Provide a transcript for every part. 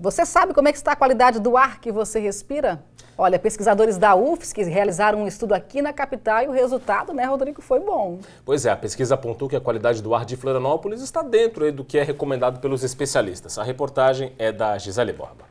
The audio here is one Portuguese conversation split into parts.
Você sabe como é que está a qualidade do ar que você respira? Olha, pesquisadores da UFSC realizaram um estudo aqui na capital e o resultado, né, Rodrigo, foi bom. Pois é, a pesquisa apontou que a qualidade do ar de Florianópolis está dentro do que é recomendado pelos especialistas. A reportagem é da Gisele Borba.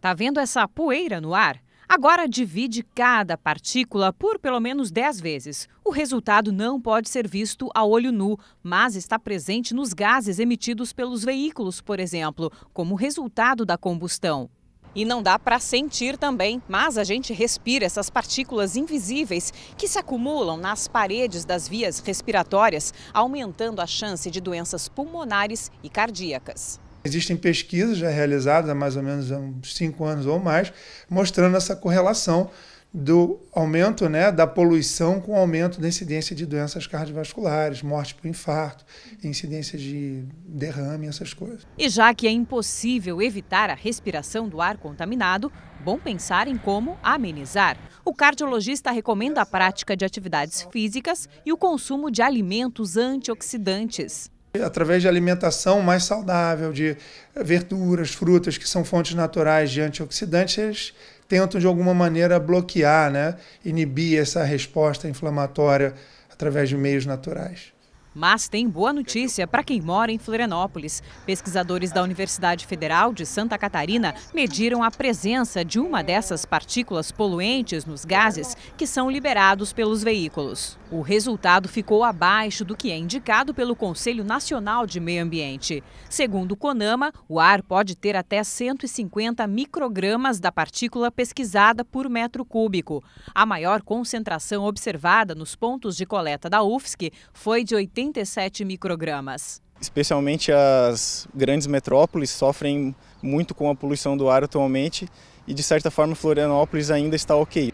Tá vendo essa poeira no ar? Agora divide cada partícula por pelo menos 10 vezes. O resultado não pode ser visto a olho nu, mas está presente nos gases emitidos pelos veículos, por exemplo, como resultado da combustão. E não dá para sentir também, mas a gente respira essas partículas invisíveis que se acumulam nas paredes das vias respiratórias, aumentando a chance de doenças pulmonares e cardíacas. Existem pesquisas já realizadas há mais ou menos uns cinco anos ou mais, mostrando essa correlação do aumento né, da poluição com o aumento da incidência de doenças cardiovasculares, morte por infarto, incidência de derrame, essas coisas. E já que é impossível evitar a respiração do ar contaminado, bom pensar em como amenizar. O cardiologista recomenda a prática de atividades físicas e o consumo de alimentos antioxidantes através de alimentação mais saudável, de verduras, frutas, que são fontes naturais de antioxidantes, eles tentam de alguma maneira bloquear, né? inibir essa resposta inflamatória através de meios naturais. Mas tem boa notícia para quem mora em Florianópolis. Pesquisadores da Universidade Federal de Santa Catarina mediram a presença de uma dessas partículas poluentes nos gases que são liberados pelos veículos. O resultado ficou abaixo do que é indicado pelo Conselho Nacional de Meio Ambiente. Segundo o CONAMA, o ar pode ter até 150 microgramas da partícula pesquisada por metro cúbico. A maior concentração observada nos pontos de coleta da UFSC foi de 80 87 microgramas. Especialmente as grandes metrópoles sofrem muito com a poluição do ar atualmente e, de certa forma, Florianópolis ainda está ok.